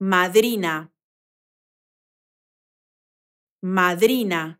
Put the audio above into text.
madrina, madrina.